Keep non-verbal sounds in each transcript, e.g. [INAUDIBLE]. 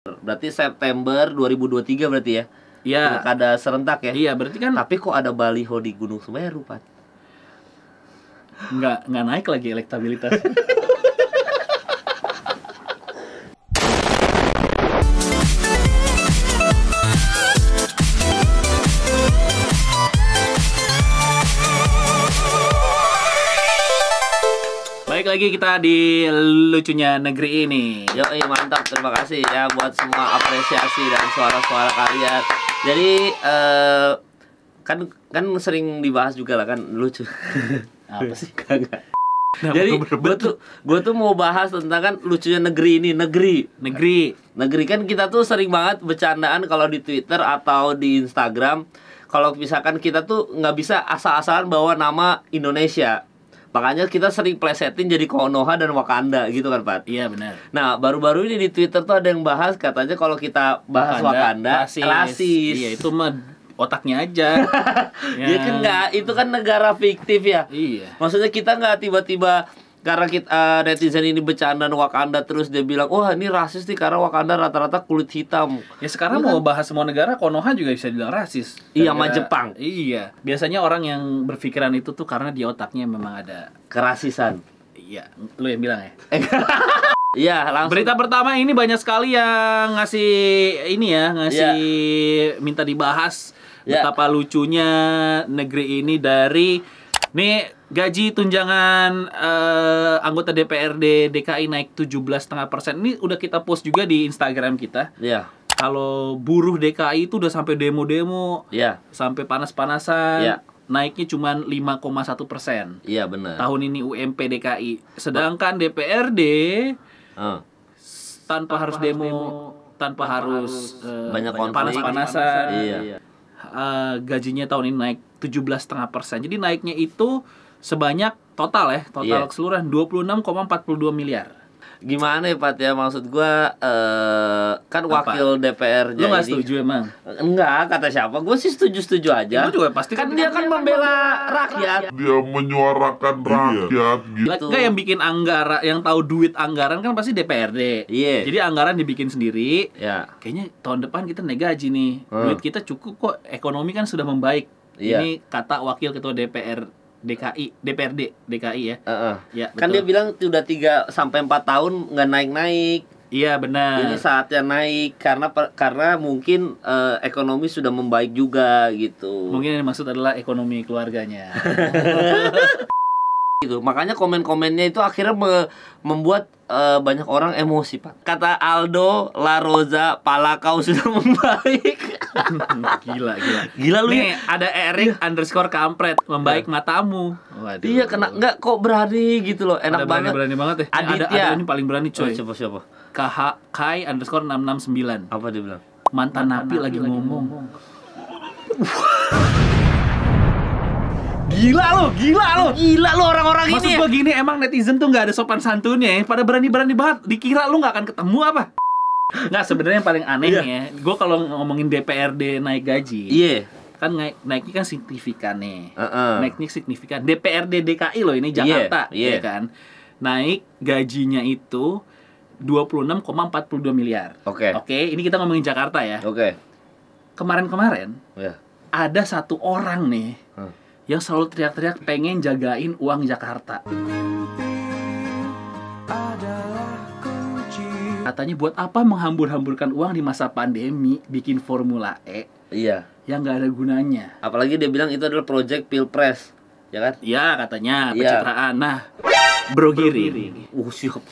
Berarti September 2023 berarti ya? Iya. ada serentak ya? Iya, berarti kan. Tapi kok ada baliho di Gunung Semeru, Pak? Nggak, nggak naik lagi elektabilitas. [LAUGHS] lagi kita di lucunya negeri ini. Yo, mantap. Terima kasih ya buat semua apresiasi dan suara-suara kalian. Jadi uh, kan kan sering dibahas juga lah kan lucu. [LAUGHS] Apa sih? Kagak. Jadi gue tuh gue tuh mau bahas tentang kan lucunya negeri ini negeri negeri negeri kan kita tuh sering banget bercandaan kalau di Twitter atau di Instagram kalau misalkan kita tuh nggak bisa asal-asalan bawa nama Indonesia Makanya kita sering plesetin jadi Konoha dan Wakanda gitu kan, Pat? Iya, benar. Nah, baru-baru ini di Twitter tuh ada yang bahas katanya kalau kita bahas Wakanda, Wakanda rasis. rasis. Iya, itu mah otaknya aja. [LAUGHS] Iya ya kan nggak, itu kan negara fiktif ya. Iya. Maksudnya kita nggak tiba-tiba karena kita uh, eh, netizen ini bercanda Wakanda terus dia bilang wah oh, ini rasis nih karena Wakanda rata-rata kulit hitam ya sekarang iya mau kan? bahas semua negara Konoha juga bisa bilang rasis iya sama Jepang iya biasanya orang yang berpikiran itu tuh karena di otaknya memang ada kerasisan iya lu yang bilang ya eh, [LAUGHS] Iya, langsung. Berita pertama ini banyak sekali yang ngasih ini ya, ngasih ya. minta dibahas ya. betapa lucunya negeri ini dari nih gaji tunjangan uh, anggota DPRD DKI naik 17,5%. Ini udah kita post juga di Instagram kita. Iya. Kalau buruh DKI itu udah sampai demo-demo, Iya. sampai panas-panasan, Iya. naiknya cuma 5,1 persen. Iya benar. Tahun ini UMP DKI. Sedangkan DPRD uh. tanpa, tanpa harus demo, demo tanpa, harus, eh, banyak uh, panas-panasan. Iya. Uh, gajinya tahun ini naik 17,5 persen. Jadi naiknya itu sebanyak total ya, total yeah. keseluruhan 26,42 miliar. Gimana ya Pat ya maksud gua eh kan wakil dpr jadi Lu gak setuju emang? Enggak, kata siapa? Gua sih setuju-setuju aja. Gua juga pasti kan, kan dia kan membela rakyat. Dia menyuarakan iya. rakyat gitu. Enggak yang bikin anggaran, yang tahu duit anggaran kan pasti DPRD. Yeah. Jadi anggaran dibikin sendiri. Ya. Yeah. Kayaknya tahun depan kita naik gaji nih. Hmm. Duit kita cukup kok, ekonomi kan sudah membaik. Yeah. Ini kata wakil ketua DPR DKI, DPRD, DKI ya. Uh -uh. Ya, betul. Kan dia bilang sudah 3 sampai 4 tahun nggak naik-naik. Iya benar. Ini saatnya naik karena karena mungkin uh, ekonomi sudah membaik juga gitu. Mungkin yang dimaksud adalah ekonomi keluarganya. [LAUGHS] gitu. Makanya komen-komennya itu akhirnya me membuat uh, banyak orang emosi, Pak. Kata Aldo La Rosa, pala sudah [LAUGHS] membaik. [LAUGHS] gila, gila. Gila lu ya. ada Eric iya. underscore kampret membaik iya. matamu. Waduh. Iya, kena nggak kok berani gitu loh. Enak ada banget. Berani, banget ya. Eh, Aditya. Ada, ada ini paling berani oh, coy. siapa siapa? KH Kai underscore enam enam sembilan Apa dia bilang? Mantan, Mantan napi, napi lagi, lagi ngomong. Gila lo, gila lo. Gila lo orang-orang ini. Maksud gue ya. gini emang netizen tuh nggak ada sopan santunnya ya. Pada berani-berani banget. Dikira lu nggak akan ketemu apa? Nggak sebenarnya yang paling aneh yeah. ya. Gue kalau ngomongin DPRD naik gaji. Iya. Yeah. Kan naik naiknya kan signifikan nih. Uh -uh. Naiknya signifikan. DPRD DKI loh ini iya, Jakarta, yeah. Yeah. kan. Naik gajinya itu 26,42 miliar. Oke. Okay. Oke, okay, ini kita ngomongin Jakarta ya. Oke. Okay. Kemarin-kemarin yeah. ada satu orang nih huh. yang selalu teriak-teriak pengen jagain uang Jakarta. Ada Katanya buat apa menghambur-hamburkan uang di masa pandemi bikin formula E? Iya. Yang nggak ada gunanya. Apalagi dia bilang itu adalah project pilpres, ya kan? Iya katanya iya. pencitraan. Iya. Nah, Bro giring. Oh siap.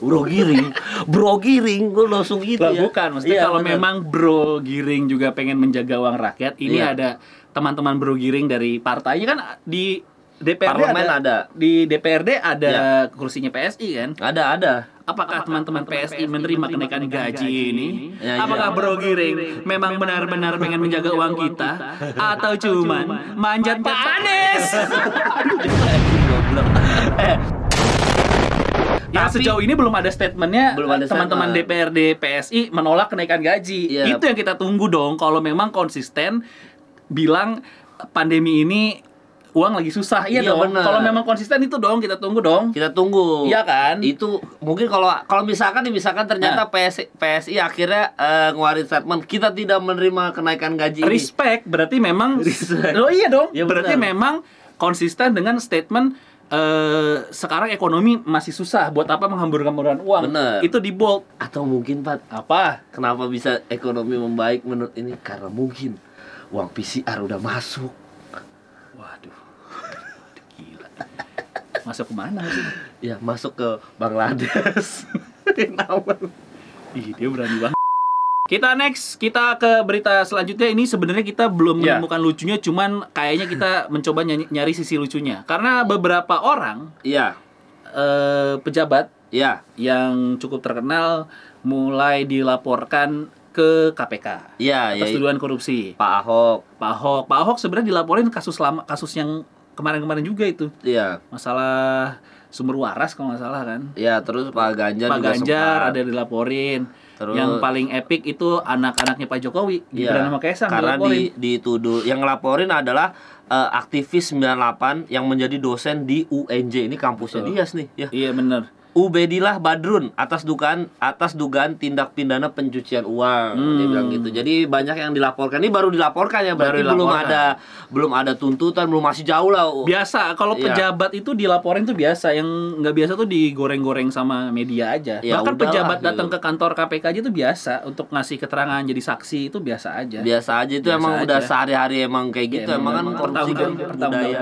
Bro giring. Bro giring uh, gue langsung gitu ya. Bukan, mesti iya, kalau memang bro giring juga pengen menjaga uang rakyat, ini iya. ada teman-teman bro giring dari partainya kan di DPRD Parlemen ada, ada di DPRD ada ya. kursinya PSI kan? Ada ada. Apakah teman-teman PSI, PSI menerima kenaikan gaji, gaji ini? Ya, iya. Apakah Bro Giring memang benar-benar pengen menjaga uang kita atau cuma manjat Pak Anies? [LAUGHS] Ya, Tapi, sejauh ini belum ada statementnya teman-teman DPRD PSI menolak kenaikan gaji. Ya. Itu yang kita tunggu dong. Kalau memang konsisten bilang pandemi ini uang lagi susah iya, iya dong kalau memang konsisten itu dong kita tunggu dong kita tunggu iya kan itu mungkin kalau kalau misalkan misalkan ternyata nah. PSI, PSI akhirnya uh, ngeluarin statement kita tidak menerima kenaikan gaji respect ini. berarti memang [LAUGHS] respect. oh iya dong ya, berarti benar. memang konsisten dengan statement Uh, sekarang ekonomi masih susah buat apa menghambur-hamburkan uang Bener. itu di bold atau mungkin pak apa kenapa bisa ekonomi membaik menurut ini karena mungkin uang PCR udah masuk Waduh. [LAUGHS] Gila. Masuk ke mana sih? Ya, masuk ke Bangladesh. [LAUGHS] Ih, dia berani banget. Kita next, kita ke berita selanjutnya. Ini sebenarnya kita belum yeah. menemukan lucunya, cuman kayaknya kita [LAUGHS] mencoba ny nyari sisi lucunya. Karena beberapa orang, yeah. Iya. uh, pejabat, yeah. yang cukup terkenal, mulai dilaporkan ke KPK. Iya, atas ya, tuduhan korupsi. Pak Ahok. Pak Ahok. Pak Ahok sebenarnya dilaporin kasus lama kasus yang kemarin-kemarin juga itu. Iya. Masalah sumber waras kalau nggak salah kan. Iya, terus Pak Ganjar Pak juga Ganjar sempat. ada dilaporin. Terus, yang paling epic itu anak-anaknya Pak Jokowi, iya. Gibran ya, sama Kaisang Karena dilaporin. di dituduh yang ngelaporin adalah uh, aktivis 98 yang menjadi dosen di UNJ ini kampusnya Betul. Dias nih ya. Iya benar. Ubedillah Badrun atas dugaan atas dugaan tindak pidana pencucian uang hmm. dia bilang gitu. Jadi banyak yang dilaporkan. Ini baru dilaporkan ya, baru dilaporkan. belum ada belum ada tuntutan, belum masih jauh lah. Biasa kalau ya. pejabat itu dilaporin tuh biasa, yang nggak biasa tuh digoreng-goreng sama media aja. Ya, Bahkan pejabat gitu. datang ke kantor KPK aja tuh biasa untuk ngasih keterangan jadi saksi itu biasa aja. Biasa aja itu biasa emang aja. udah sehari-hari emang kayak iya, gitu. Ya, emang, emang kan korupsi kan budaya.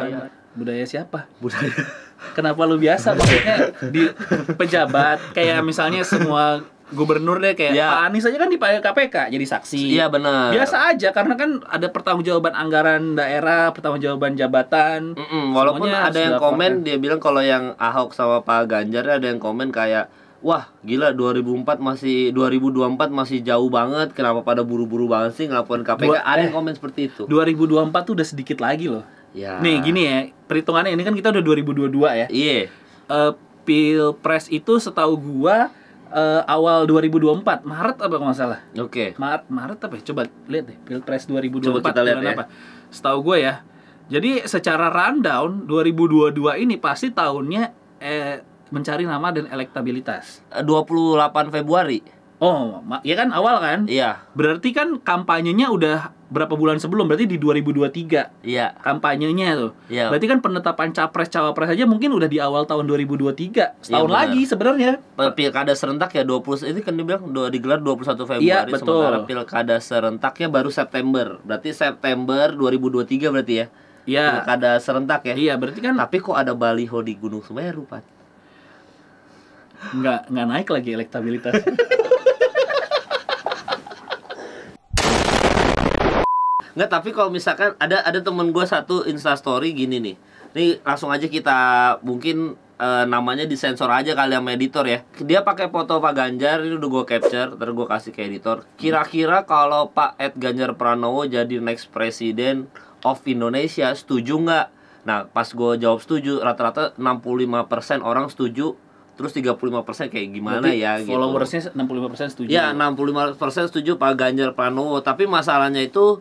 Budaya siapa? Budaya Kenapa lu biasa? Maksudnya di pejabat kayak misalnya semua gubernur deh kayak ya. Pak Anies aja kan di KPK jadi saksi. Iya benar. Biasa aja karena kan ada pertanggungjawaban anggaran daerah, pertanggungjawaban jabatan. Mm -mm, walaupun ada yang komen dia bilang kalau yang Ahok sama Pak Ganjar ada yang komen kayak Wah, gila 2004 masih 2024 masih jauh banget. Kenapa pada buru-buru banget sih ngelaporin KPK? Dua, ada yang eh, komen seperti itu. 2024 tuh udah sedikit lagi loh. Ya. Nih gini ya, perhitungannya ini kan kita udah 2022 ya. Iya. Uh, pilpres itu setahu gua uh, awal 2024, Maret apa kalau nggak salah? Oke. Okay. Maret Maret apa ya? Coba lihat deh, pilpres 2024 Coba kita lihat ya. apa? Setahu gua ya. Jadi secara rundown 2022 ini pasti tahunnya eh, mencari nama dan elektabilitas. 28 eh, Februari. Oh, ya kan awal kan? Iya. Berarti kan kampanyenya udah berapa bulan sebelum berarti di 2023 iya. kampanyenya tuh iya. berarti kan penetapan capres cawapres aja mungkin udah di awal tahun 2023 iya, setahun ya, lagi sebenarnya pilkada serentak ya 20 ini kan dibilang dua digelar 21 Februari ya, betul. sementara pilkada serentaknya baru September berarti September 2023 berarti ya iya. pilkada serentak ya iya berarti kan tapi kok ada baliho di Gunung Semeru Pak nggak nggak naik lagi elektabilitas [LAUGHS] Nggak, tapi kalau misalkan ada ada temen gue satu insta story gini nih. Nih langsung aja kita mungkin e, namanya disensor aja kali sama editor ya. Dia pakai foto Pak Ganjar ini udah gue capture, terus gue kasih ke editor. Kira-kira kalau Pak Ed Ganjar Pranowo jadi next presiden of Indonesia setuju nggak? Nah, pas gue jawab setuju, rata-rata 65% orang setuju terus 35% kayak gimana Berarti ya followersnya gitu. Followersnya 65% setuju. Ya, 65% setuju Pak Ganjar Pranowo, tapi masalahnya itu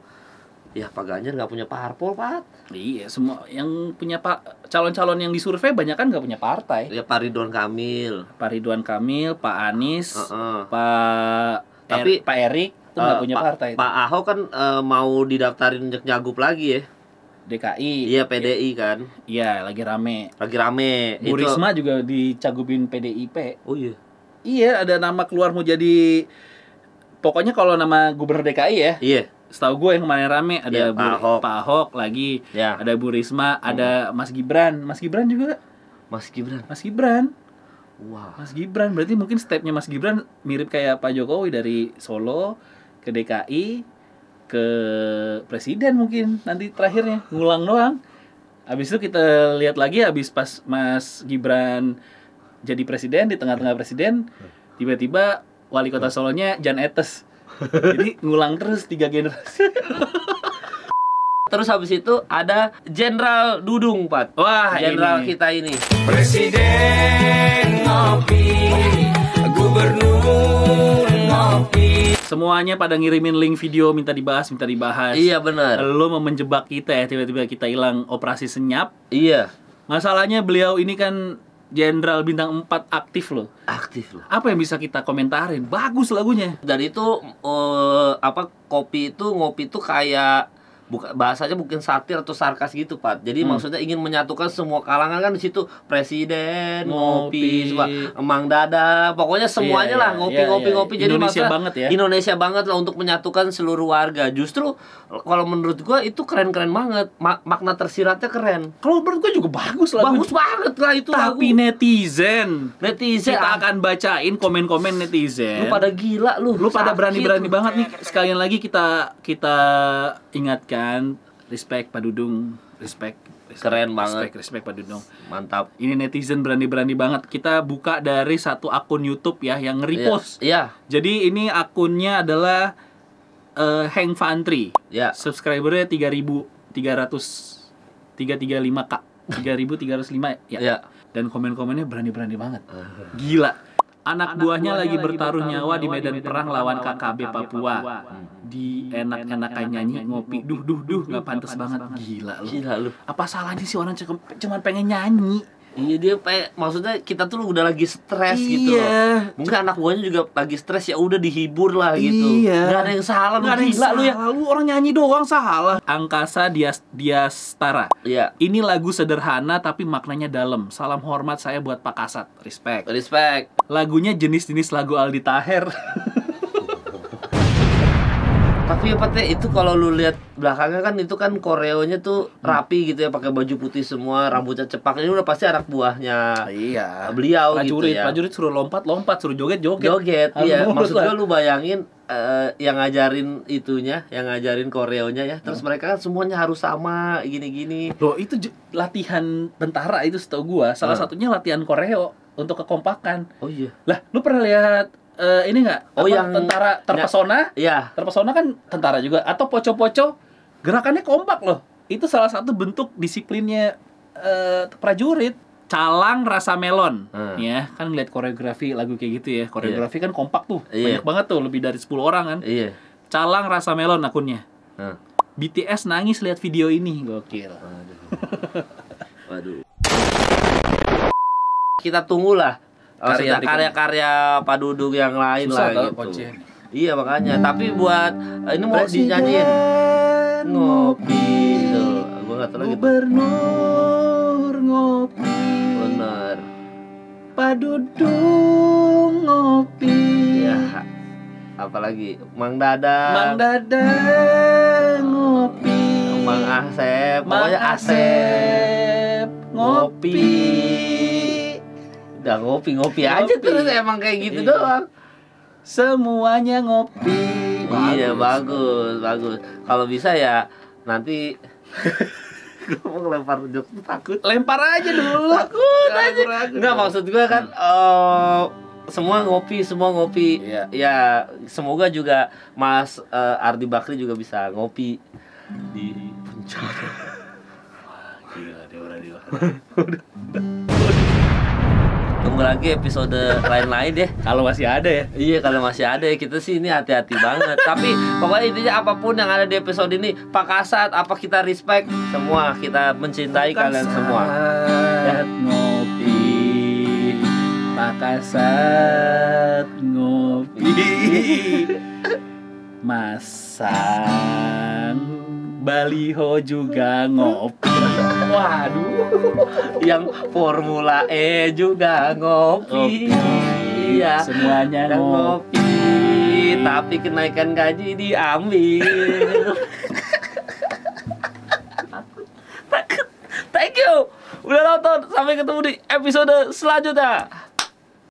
Ya Pak Ganjar nggak punya parpol Pak. Iya semua yang punya pak calon-calon yang disurvei banyak kan nggak punya partai. Ya Pak Ridwan Kamil. Pak Ridwan Kamil, Pak Anies, uh -uh. Pak Tapi er, Pak Erik eh, itu nggak punya pa, partai. Pak Ahok kan uh, mau didaftarin untuk nyagup lagi ya. DKI. Iya PDI kan. Iya lagi rame. Lagi rame. Bu itu... juga dicagupin PDIP. Oh iya. Iya ada nama keluar mau jadi pokoknya kalau nama gubernur DKI ya. Iya setahu gue yang kemarin rame ada ya, Pak, Ahok. Pa lagi, ya. ada Bu Risma, hmm. ada iya. Mas Gibran, Mas Gibran juga. Mas Gibran. Mas Gibran. Wah. Mas Gibran berarti mungkin stepnya Mas Gibran mirip kayak Pak Jokowi dari Solo ke DKI ke presiden mungkin nanti terakhirnya ngulang doang. abis itu kita lihat lagi abis pas Mas Gibran jadi presiden di tengah-tengah presiden tiba-tiba wali kota Solonya Jan Etes jadi ngulang terus tiga generasi. [LAUGHS] Terus habis itu ada Jenderal Dudung, Pak. Wah, Jenderal kita ini. Presiden ngopi, gubernur ngopi. Semuanya pada ngirimin link video minta dibahas, minta dibahas. Iya, benar. Lu mau menjebak kita ya, tiba-tiba kita hilang operasi senyap. Iya. Masalahnya beliau ini kan jenderal bintang 4 aktif loh. Aktif loh. Apa yang bisa kita komentarin? Bagus lagunya. Dari itu uh, apa kopi itu ngopi itu kayak bukan bahasanya mungkin satir atau sarkas gitu pak jadi hmm. maksudnya ingin menyatukan semua kalangan kan di situ presiden ngopi, ngopi emang dada pokoknya iya, semuanya yeah, lah iya, ngopi yeah, ngopi yeah. ngopi jadi Indonesia banget ya Indonesia banget lah untuk menyatukan seluruh warga justru kalau menurut gua itu keren keren banget Ma makna tersiratnya keren kalau menurut gua juga bagus lah bagus banget lah itu tapi lagu. netizen netizen kita ah. akan bacain komen komen netizen lu pada gila lu lu pada berani berani banget nih sekalian lagi kita kita ingatkan kan respect Pak Dudung respect, respect keren banget respect respect Pak Dudung mantap ini netizen berani-berani banget kita buka dari satu akun YouTube ya yang iya, repost iya yeah. yeah. jadi ini akunnya adalah uh, eh, Hang Fantri yeah. subscribernya tiga ribu tiga ratus tiga tiga lima kak. tiga ribu tiga ratus lima ya yeah. dan komen-komennya berani-berani banget gila Anak, buahnya lagi bertaruh nyawa di medan perang lawan KKB Papua. Di enak-enakan nyanyi ngopi, duh duh duh nggak pantas banget gila lu. Gila lu. Apa salahnya sih orang cuman pengen nyanyi? Iya dia kayak maksudnya kita tuh udah lagi stres iya. gitu loh. Iya. Mungkin anak buahnya juga lagi stres ya udah dihibur lah gitu. Iya. Gak ada yang salah Gak ada yang salah. lu ya. Lu orang nyanyi doang salah. Angkasa dia dia setara. Iya. Ini lagu sederhana tapi maknanya dalam. Salam hormat saya buat Pak Kasat. Respect. Respect. Lagunya jenis-jenis lagu Aldi Taher. [LAUGHS] tapi ya Pat itu kalau lu lihat belakangnya kan itu kan koreonya tuh hmm. rapi gitu ya pakai baju putih semua rambutnya cepak ini udah pasti anak buahnya iya beliau gitu prajurit, gitu ya prajurit suruh lompat lompat suruh joget joget joget iya maksud gua lu bayangin uh, yang ngajarin itunya, yang ngajarin koreonya ya. Terus hmm. mereka kan semuanya harus sama gini-gini. Lo itu latihan tentara itu setahu gua, salah hmm. satunya latihan koreo untuk kekompakan. Oh iya. Lah, lu pernah lihat uh, ini nggak? Oh yang tentara terpesona? Iya. Terpesona kan tentara juga. Atau poco-poco gerakannya kompak loh. Itu salah satu bentuk disiplinnya uh, prajurit. Calang rasa melon, hmm. ya kan lihat koreografi lagu kayak gitu ya. Koreografi yeah. kan kompak tuh, yeah. banyak banget tuh, lebih dari 10 orang kan. Yeah. Calang rasa melon akunnya. Hmm. BTS nangis lihat video ini, gokil. Waduh. Waduh. Kita tunggulah Oh, karya karya-karya Pak Dudung yang lain Susah lah gitu. Kocin. Iya makanya, tapi buat eh, ini mau Presiden dinyanyiin ngopi gitu. Gua enggak tahu lagi. Bernur ngopi. Benar. Pak Dudung ngopi. Ya. Apalagi Mang Dadang. Mang Dadang ngopi. Mang Asep, Mang pokoknya Asep, Asep ngopi. ngopi udah ngopi ngopi, ngopi. aja terus emang kayak gitu iya. doang semuanya ngopi bagus. iya bagus bagus kalau bisa ya nanti [LAUGHS] gue mau lempar jok takut lempar aja dulu [LAUGHS] takut aja nggak maksud gue kan hmm. uh, semua ngopi semua ngopi iya. ya semoga juga mas uh, Ardi Bakri juga bisa ngopi di puncak Wah, [LAUGHS] gila dewa tunggu lagi episode lain-lain deh ya. kalau masih ada ya iya kalau masih ada ya kita sih ini hati-hati banget tapi pokoknya intinya apapun yang ada di episode ini Pak Kasat apa kita respect semua kita mencintai Pak kalian semua kasat ya. ngopi Pak Kasat ngopi [LAUGHS] masak baliho juga ngopi waduh yang formula E juga ngopi, iya semuanya ngopi. ngopi tapi kenaikan gaji diambil thank you udah nonton sampai ketemu di episode selanjutnya